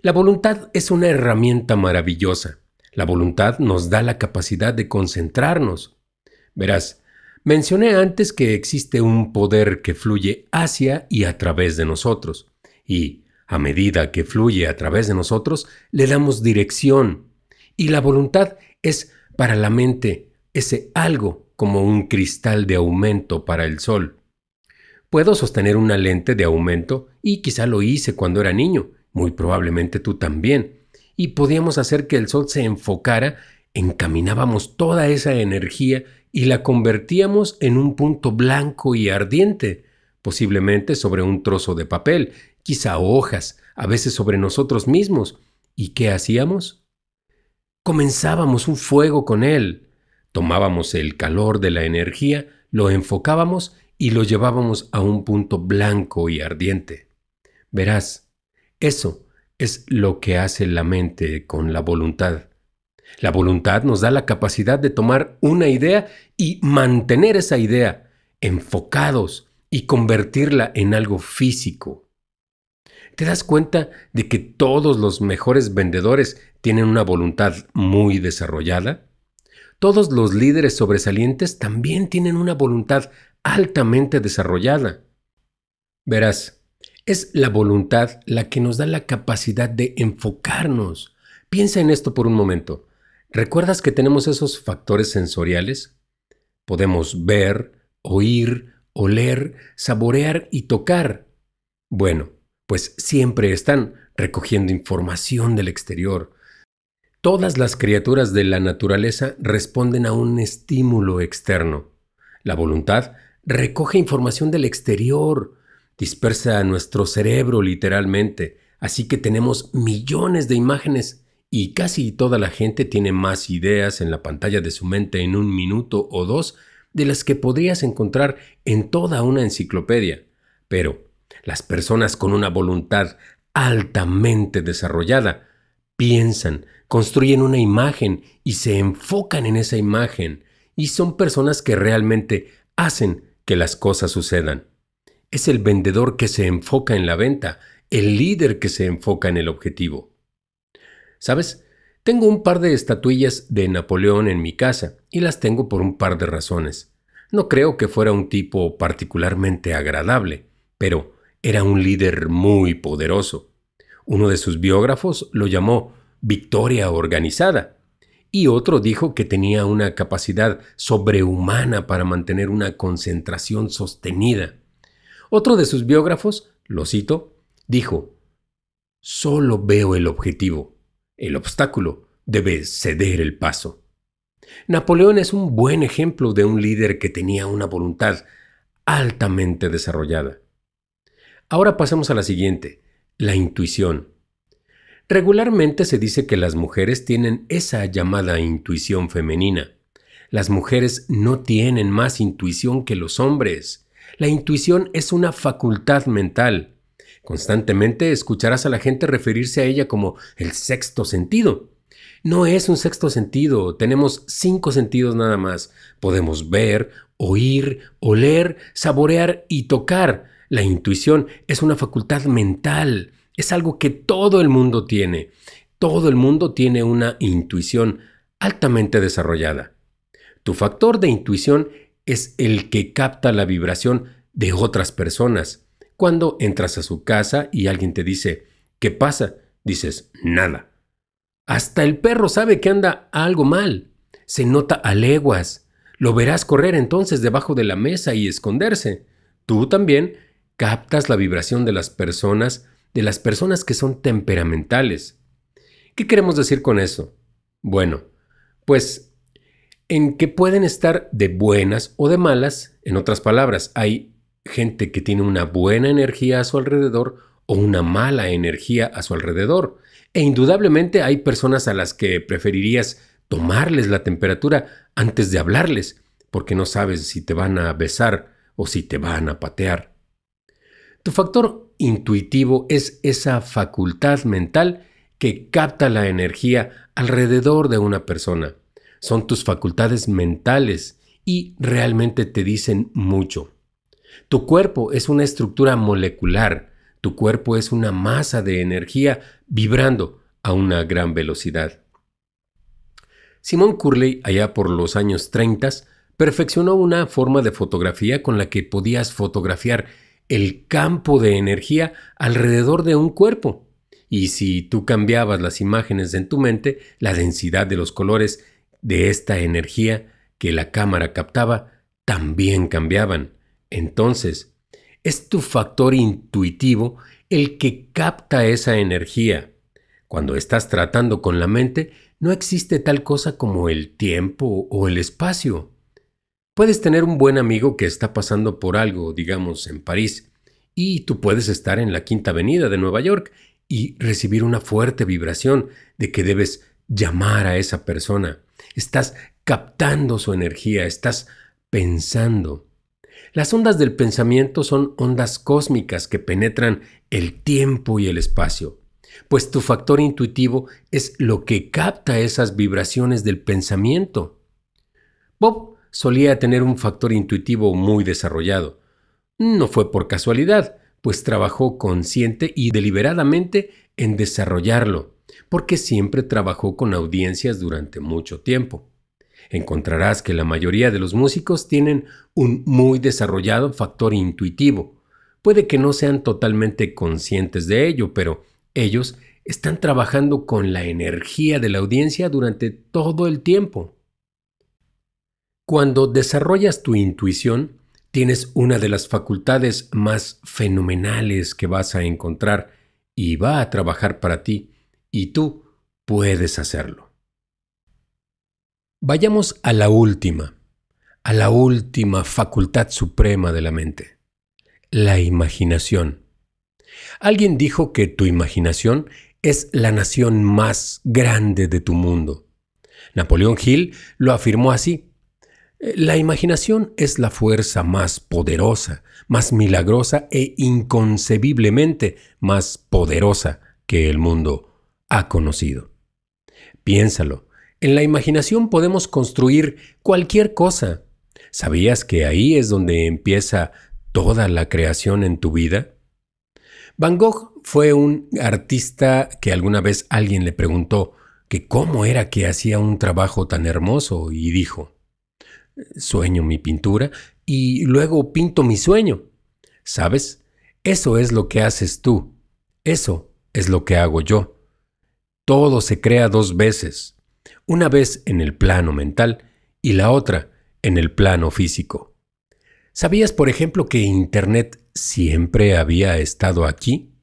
La voluntad es una herramienta maravillosa. La voluntad nos da la capacidad de concentrarnos. Verás, mencioné antes que existe un poder que fluye hacia y a través de nosotros, y a medida que fluye a través de nosotros, le damos dirección. Y la voluntad es para la mente ese algo como un cristal de aumento para el sol. Puedo sostener una lente de aumento y quizá lo hice cuando era niño, muy probablemente tú también, y podíamos hacer que el sol se enfocara, encaminábamos toda esa energía y la convertíamos en un punto blanco y ardiente, posiblemente sobre un trozo de papel, quizá hojas, a veces sobre nosotros mismos. ¿Y qué hacíamos? Comenzábamos un fuego con él. Tomábamos el calor de la energía, lo enfocábamos y lo llevábamos a un punto blanco y ardiente. Verás, eso es lo que hace la mente con la voluntad. La voluntad nos da la capacidad de tomar una idea y mantener esa idea enfocados y convertirla en algo físico. ¿Te das cuenta de que todos los mejores vendedores tienen una voluntad muy desarrollada. Todos los líderes sobresalientes también tienen una voluntad altamente desarrollada. Verás, es la voluntad la que nos da la capacidad de enfocarnos. Piensa en esto por un momento. ¿Recuerdas que tenemos esos factores sensoriales? Podemos ver, oír, oler, saborear y tocar. Bueno, pues siempre están recogiendo información del exterior, Todas las criaturas de la naturaleza responden a un estímulo externo. La voluntad recoge información del exterior, dispersa a nuestro cerebro literalmente, así que tenemos millones de imágenes y casi toda la gente tiene más ideas en la pantalla de su mente en un minuto o dos de las que podrías encontrar en toda una enciclopedia. Pero las personas con una voluntad altamente desarrollada piensan, construyen una imagen y se enfocan en esa imagen y son personas que realmente hacen que las cosas sucedan. Es el vendedor que se enfoca en la venta, el líder que se enfoca en el objetivo. ¿Sabes? Tengo un par de estatuillas de Napoleón en mi casa y las tengo por un par de razones. No creo que fuera un tipo particularmente agradable, pero era un líder muy poderoso uno de sus biógrafos lo llamó victoria organizada y otro dijo que tenía una capacidad sobrehumana para mantener una concentración sostenida. Otro de sus biógrafos, lo cito, dijo, solo veo el objetivo, el obstáculo debe ceder el paso. Napoleón es un buen ejemplo de un líder que tenía una voluntad altamente desarrollada. Ahora pasamos a la siguiente, la intuición. Regularmente se dice que las mujeres tienen esa llamada intuición femenina. Las mujeres no tienen más intuición que los hombres. La intuición es una facultad mental. Constantemente escucharás a la gente referirse a ella como el sexto sentido. No es un sexto sentido, tenemos cinco sentidos nada más. Podemos ver, oír, oler, saborear y tocar la intuición es una facultad mental, es algo que todo el mundo tiene. Todo el mundo tiene una intuición altamente desarrollada. Tu factor de intuición es el que capta la vibración de otras personas. Cuando entras a su casa y alguien te dice, ¿qué pasa? Dices, nada. Hasta el perro sabe que anda algo mal. Se nota a leguas. Lo verás correr entonces debajo de la mesa y esconderse. Tú también captas la vibración de las personas, de las personas que son temperamentales. ¿Qué queremos decir con eso? Bueno, pues en que pueden estar de buenas o de malas, en otras palabras, hay gente que tiene una buena energía a su alrededor o una mala energía a su alrededor. E indudablemente hay personas a las que preferirías tomarles la temperatura antes de hablarles, porque no sabes si te van a besar o si te van a patear. Tu factor intuitivo es esa facultad mental que capta la energía alrededor de una persona. Son tus facultades mentales y realmente te dicen mucho. Tu cuerpo es una estructura molecular, tu cuerpo es una masa de energía vibrando a una gran velocidad. Simón Curley, allá por los años 30, perfeccionó una forma de fotografía con la que podías fotografiar el campo de energía alrededor de un cuerpo. Y si tú cambiabas las imágenes en tu mente, la densidad de los colores de esta energía que la cámara captaba también cambiaban. Entonces, es tu factor intuitivo el que capta esa energía. Cuando estás tratando con la mente, no existe tal cosa como el tiempo o el espacio. Puedes tener un buen amigo que está pasando por algo, digamos, en París, y tú puedes estar en la Quinta Avenida de Nueva York y recibir una fuerte vibración de que debes llamar a esa persona. Estás captando su energía, estás pensando. Las ondas del pensamiento son ondas cósmicas que penetran el tiempo y el espacio, pues tu factor intuitivo es lo que capta esas vibraciones del pensamiento. Bob solía tener un factor intuitivo muy desarrollado. No fue por casualidad, pues trabajó consciente y deliberadamente en desarrollarlo, porque siempre trabajó con audiencias durante mucho tiempo. Encontrarás que la mayoría de los músicos tienen un muy desarrollado factor intuitivo. Puede que no sean totalmente conscientes de ello, pero ellos están trabajando con la energía de la audiencia durante todo el tiempo. Cuando desarrollas tu intuición, tienes una de las facultades más fenomenales que vas a encontrar y va a trabajar para ti, y tú puedes hacerlo. Vayamos a la última, a la última facultad suprema de la mente, la imaginación. Alguien dijo que tu imaginación es la nación más grande de tu mundo. Napoleón Hill lo afirmó así la imaginación es la fuerza más poderosa, más milagrosa e inconcebiblemente más poderosa que el mundo ha conocido. Piénsalo, en la imaginación podemos construir cualquier cosa. ¿Sabías que ahí es donde empieza toda la creación en tu vida? Van Gogh fue un artista que alguna vez alguien le preguntó que cómo era que hacía un trabajo tan hermoso y dijo, sueño mi pintura y luego pinto mi sueño. ¿Sabes? Eso es lo que haces tú. Eso es lo que hago yo. Todo se crea dos veces, una vez en el plano mental y la otra en el plano físico. ¿Sabías, por ejemplo, que Internet siempre había estado aquí?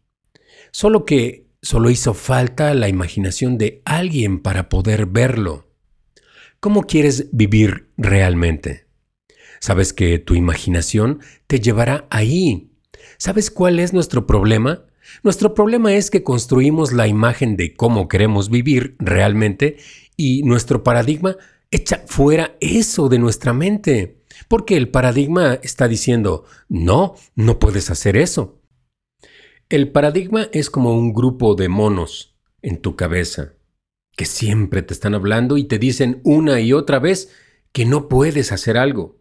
Solo que solo hizo falta la imaginación de alguien para poder verlo. ¿Cómo quieres vivir realmente? Sabes que tu imaginación te llevará ahí. ¿Sabes cuál es nuestro problema? Nuestro problema es que construimos la imagen de cómo queremos vivir realmente y nuestro paradigma echa fuera eso de nuestra mente. Porque el paradigma está diciendo, no, no puedes hacer eso. El paradigma es como un grupo de monos en tu cabeza que siempre te están hablando y te dicen una y otra vez que no puedes hacer algo.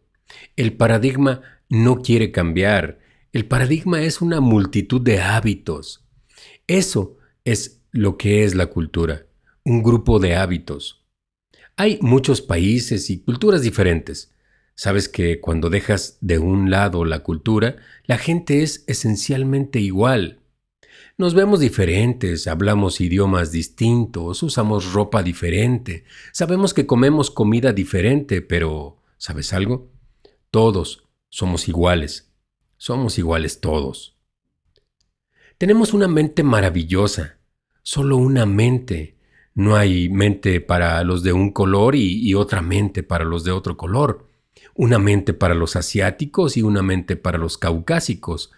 El paradigma no quiere cambiar. El paradigma es una multitud de hábitos. Eso es lo que es la cultura, un grupo de hábitos. Hay muchos países y culturas diferentes. Sabes que cuando dejas de un lado la cultura, la gente es esencialmente igual. Nos vemos diferentes, hablamos idiomas distintos, usamos ropa diferente, sabemos que comemos comida diferente, pero ¿sabes algo? Todos somos iguales, somos iguales todos. Tenemos una mente maravillosa, solo una mente. No hay mente para los de un color y, y otra mente para los de otro color una mente para los asiáticos y una mente para los caucásicos.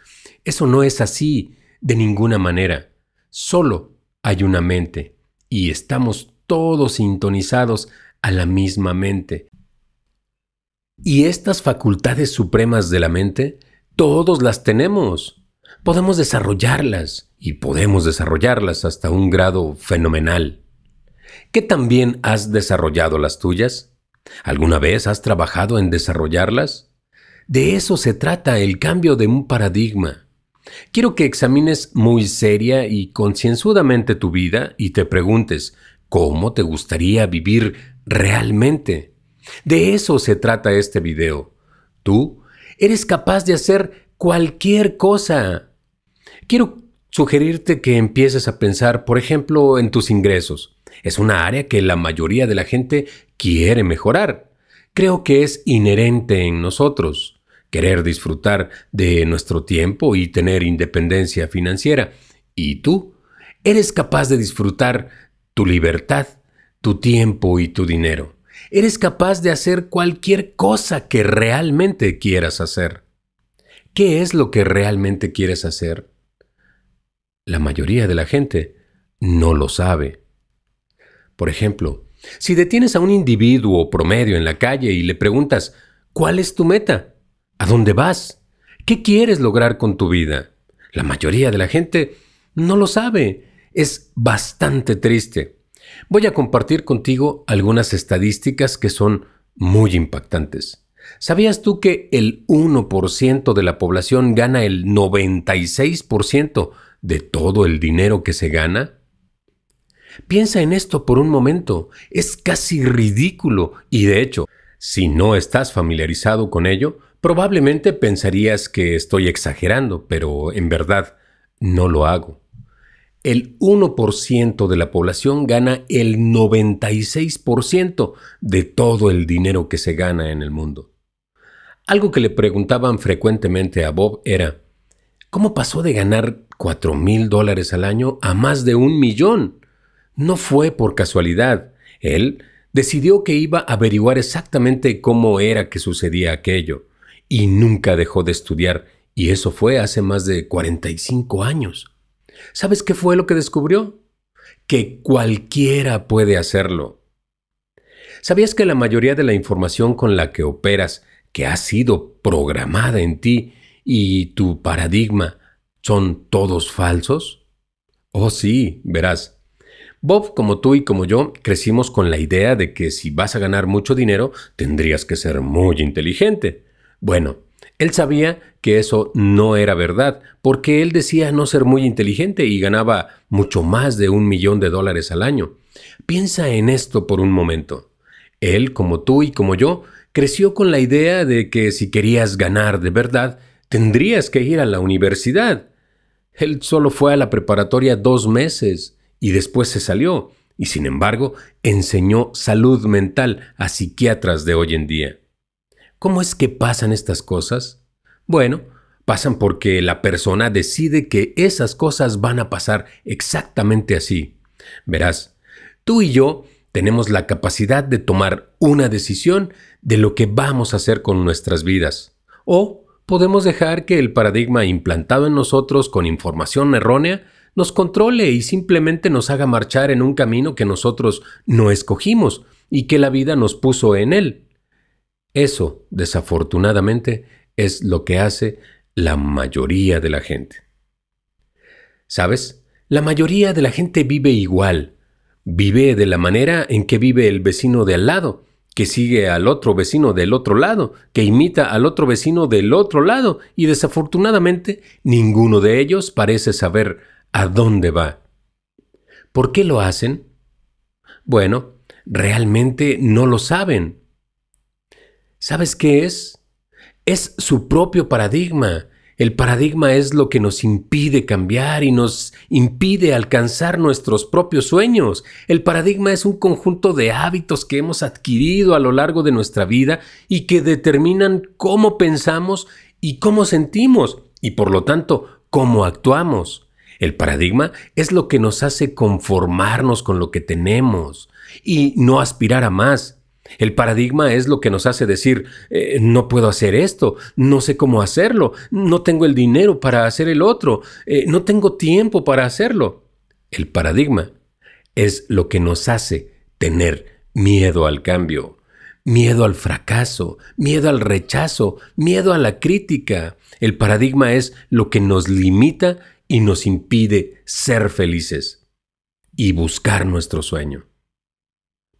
Eso no es así. De ninguna manera. Solo hay una mente y estamos todos sintonizados a la misma mente. Y estas facultades supremas de la mente, todos las tenemos. Podemos desarrollarlas y podemos desarrollarlas hasta un grado fenomenal. ¿Qué también has desarrollado las tuyas? ¿Alguna vez has trabajado en desarrollarlas? De eso se trata el cambio de un paradigma. Quiero que examines muy seria y concienzudamente tu vida y te preguntes, ¿cómo te gustaría vivir realmente? De eso se trata este video. Tú eres capaz de hacer cualquier cosa. Quiero sugerirte que empieces a pensar, por ejemplo, en tus ingresos. Es una área que la mayoría de la gente quiere mejorar. Creo que es inherente en nosotros querer disfrutar de nuestro tiempo y tener independencia financiera. ¿Y tú? ¿Eres capaz de disfrutar tu libertad, tu tiempo y tu dinero? eres capaz de hacer cualquier cosa que realmente quieras hacer. ¿Qué es lo que realmente quieres hacer? La mayoría de la gente no lo sabe. Por ejemplo, si detienes a un individuo promedio en la calle y le preguntas, ¿cuál es tu meta? ¿A dónde vas? ¿Qué quieres lograr con tu vida? La mayoría de la gente no lo sabe. Es bastante triste. Voy a compartir contigo algunas estadísticas que son muy impactantes. ¿Sabías tú que el 1% de la población gana el 96% de todo el dinero que se gana? Piensa en esto por un momento. Es casi ridículo y de hecho, si no estás familiarizado con ello, Probablemente pensarías que estoy exagerando, pero en verdad no lo hago. El 1% de la población gana el 96% de todo el dinero que se gana en el mundo. Algo que le preguntaban frecuentemente a Bob era, ¿cómo pasó de ganar 4 mil dólares al año a más de un millón? No fue por casualidad. Él decidió que iba a averiguar exactamente cómo era que sucedía aquello y nunca dejó de estudiar, y eso fue hace más de 45 años. ¿Sabes qué fue lo que descubrió? Que cualquiera puede hacerlo. ¿Sabías que la mayoría de la información con la que operas, que ha sido programada en ti y tu paradigma, son todos falsos? Oh sí, verás. Bob, como tú y como yo, crecimos con la idea de que si vas a ganar mucho dinero, tendrías que ser muy inteligente. Bueno, él sabía que eso no era verdad, porque él decía no ser muy inteligente y ganaba mucho más de un millón de dólares al año. Piensa en esto por un momento. Él, como tú y como yo, creció con la idea de que si querías ganar de verdad, tendrías que ir a la universidad. Él solo fue a la preparatoria dos meses y después se salió, y sin embargo enseñó salud mental a psiquiatras de hoy en día. ¿Cómo es que pasan estas cosas? Bueno, pasan porque la persona decide que esas cosas van a pasar exactamente así. Verás, tú y yo tenemos la capacidad de tomar una decisión de lo que vamos a hacer con nuestras vidas. O podemos dejar que el paradigma implantado en nosotros con información errónea nos controle y simplemente nos haga marchar en un camino que nosotros no escogimos y que la vida nos puso en él. Eso, desafortunadamente, es lo que hace la mayoría de la gente. ¿Sabes? La mayoría de la gente vive igual. Vive de la manera en que vive el vecino de al lado, que sigue al otro vecino del otro lado, que imita al otro vecino del otro lado, y desafortunadamente ninguno de ellos parece saber a dónde va. ¿Por qué lo hacen? Bueno, realmente no lo saben. ¿Sabes qué es? Es su propio paradigma. El paradigma es lo que nos impide cambiar y nos impide alcanzar nuestros propios sueños. El paradigma es un conjunto de hábitos que hemos adquirido a lo largo de nuestra vida y que determinan cómo pensamos y cómo sentimos y por lo tanto cómo actuamos. El paradigma es lo que nos hace conformarnos con lo que tenemos y no aspirar a más el paradigma es lo que nos hace decir, eh, no puedo hacer esto, no sé cómo hacerlo, no tengo el dinero para hacer el otro, eh, no tengo tiempo para hacerlo. El paradigma es lo que nos hace tener miedo al cambio, miedo al fracaso, miedo al rechazo, miedo a la crítica. El paradigma es lo que nos limita y nos impide ser felices y buscar nuestro sueño.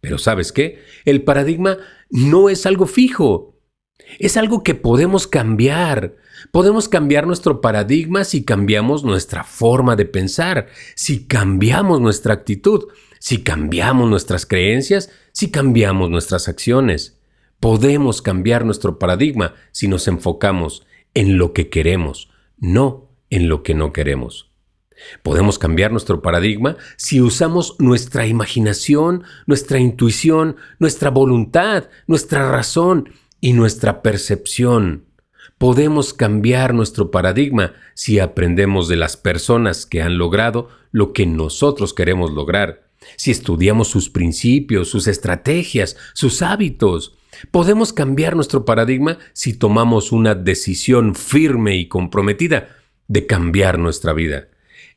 Pero sabes qué? El paradigma no es algo fijo, es algo que podemos cambiar. Podemos cambiar nuestro paradigma si cambiamos nuestra forma de pensar, si cambiamos nuestra actitud, si cambiamos nuestras creencias, si cambiamos nuestras acciones. Podemos cambiar nuestro paradigma si nos enfocamos en lo que queremos, no en lo que no queremos. Podemos cambiar nuestro paradigma si usamos nuestra imaginación, nuestra intuición, nuestra voluntad, nuestra razón y nuestra percepción. Podemos cambiar nuestro paradigma si aprendemos de las personas que han logrado lo que nosotros queremos lograr, si estudiamos sus principios, sus estrategias, sus hábitos. Podemos cambiar nuestro paradigma si tomamos una decisión firme y comprometida de cambiar nuestra vida.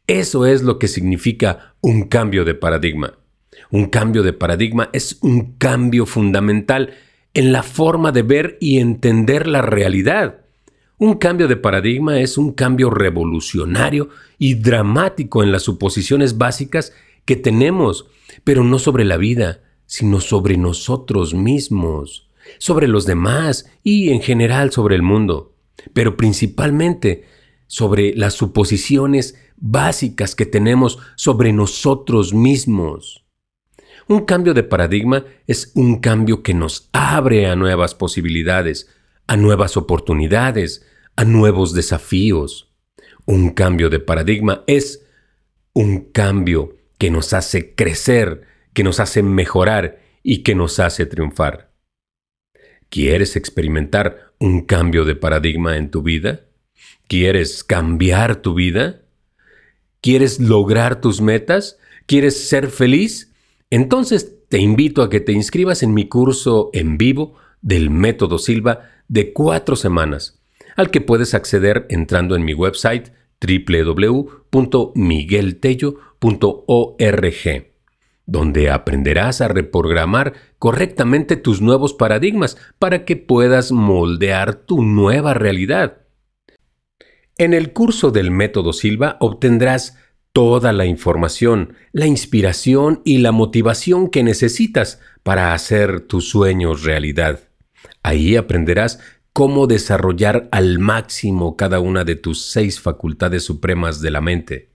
Eso es lo que significa un cambio de paradigma. Un cambio de paradigma es un cambio fundamental en la forma de ver y entender la realidad. Un cambio de paradigma es un cambio revolucionario y dramático en las suposiciones básicas que tenemos, pero no sobre la vida, sino sobre nosotros mismos, sobre los demás y en general sobre el mundo, pero principalmente sobre las suposiciones básicas que tenemos sobre nosotros mismos. Un cambio de paradigma es un cambio que nos abre a nuevas posibilidades, a nuevas oportunidades, a nuevos desafíos. Un cambio de paradigma es un cambio que nos hace crecer, que nos hace mejorar y que nos hace triunfar. ¿Quieres experimentar un cambio de paradigma en tu vida? ¿Quieres cambiar tu vida? ¿Quieres lograr tus metas? ¿Quieres ser feliz? Entonces te invito a que te inscribas en mi curso en vivo del Método Silva de cuatro semanas, al que puedes acceder entrando en mi website www.migueltello.org, donde aprenderás a reprogramar correctamente tus nuevos paradigmas para que puedas moldear tu nueva realidad. En el curso del método Silva obtendrás toda la información, la inspiración y la motivación que necesitas para hacer tus sueños realidad. Ahí aprenderás cómo desarrollar al máximo cada una de tus seis facultades supremas de la mente,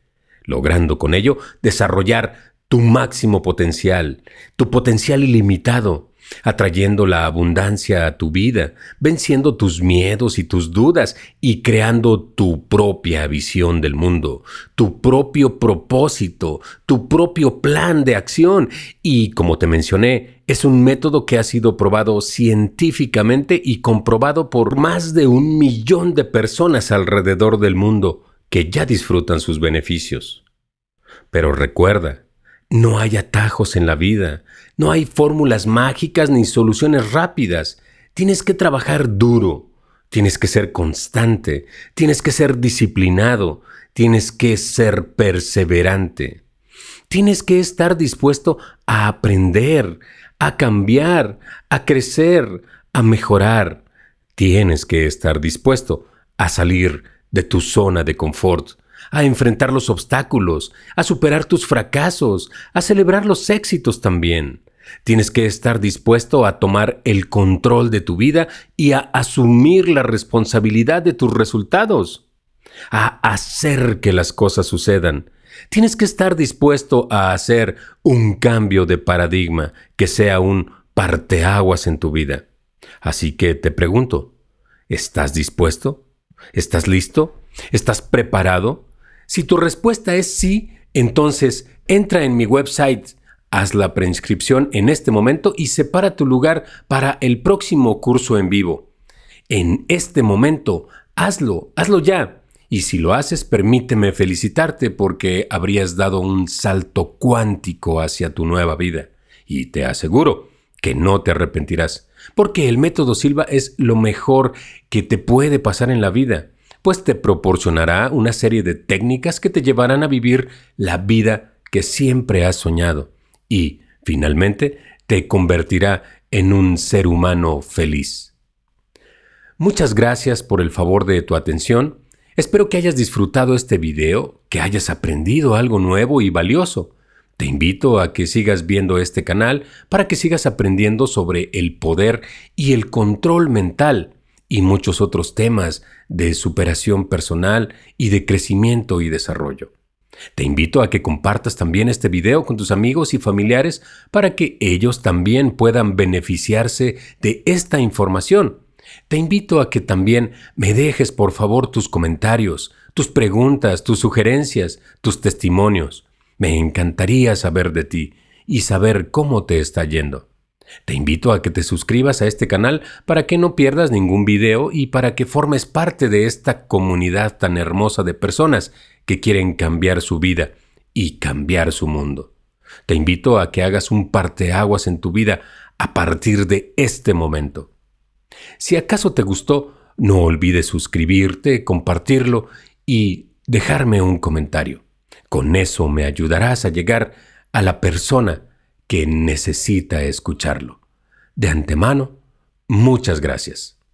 logrando con ello desarrollar tu máximo potencial, tu potencial ilimitado, atrayendo la abundancia a tu vida, venciendo tus miedos y tus dudas y creando tu propia visión del mundo, tu propio propósito, tu propio plan de acción. Y como te mencioné, es un método que ha sido probado científicamente y comprobado por más de un millón de personas alrededor del mundo que ya disfrutan sus beneficios. Pero recuerda, no hay atajos en la vida, no hay fórmulas mágicas ni soluciones rápidas. Tienes que trabajar duro, tienes que ser constante, tienes que ser disciplinado, tienes que ser perseverante. Tienes que estar dispuesto a aprender, a cambiar, a crecer, a mejorar. Tienes que estar dispuesto a salir de tu zona de confort, a enfrentar los obstáculos, a superar tus fracasos, a celebrar los éxitos también. Tienes que estar dispuesto a tomar el control de tu vida y a asumir la responsabilidad de tus resultados, a hacer que las cosas sucedan. Tienes que estar dispuesto a hacer un cambio de paradigma que sea un parteaguas en tu vida. Así que te pregunto, ¿estás dispuesto? ¿Estás listo? ¿Estás preparado? Si tu respuesta es sí, entonces entra en mi website, haz la preinscripción en este momento y separa tu lugar para el próximo curso en vivo. En este momento, hazlo, hazlo ya. Y si lo haces, permíteme felicitarte porque habrías dado un salto cuántico hacia tu nueva vida. Y te aseguro que no te arrepentirás, porque el método Silva es lo mejor que te puede pasar en la vida pues te proporcionará una serie de técnicas que te llevarán a vivir la vida que siempre has soñado y, finalmente, te convertirá en un ser humano feliz. Muchas gracias por el favor de tu atención. Espero que hayas disfrutado este video, que hayas aprendido algo nuevo y valioso. Te invito a que sigas viendo este canal para que sigas aprendiendo sobre el poder y el control mental y muchos otros temas de superación personal y de crecimiento y desarrollo. Te invito a que compartas también este video con tus amigos y familiares para que ellos también puedan beneficiarse de esta información. Te invito a que también me dejes por favor tus comentarios, tus preguntas, tus sugerencias, tus testimonios. Me encantaría saber de ti y saber cómo te está yendo. Te invito a que te suscribas a este canal para que no pierdas ningún video y para que formes parte de esta comunidad tan hermosa de personas que quieren cambiar su vida y cambiar su mundo. Te invito a que hagas un parteaguas en tu vida a partir de este momento. Si acaso te gustó, no olvides suscribirte, compartirlo y dejarme un comentario. Con eso me ayudarás a llegar a la persona que necesita escucharlo. De antemano, muchas gracias.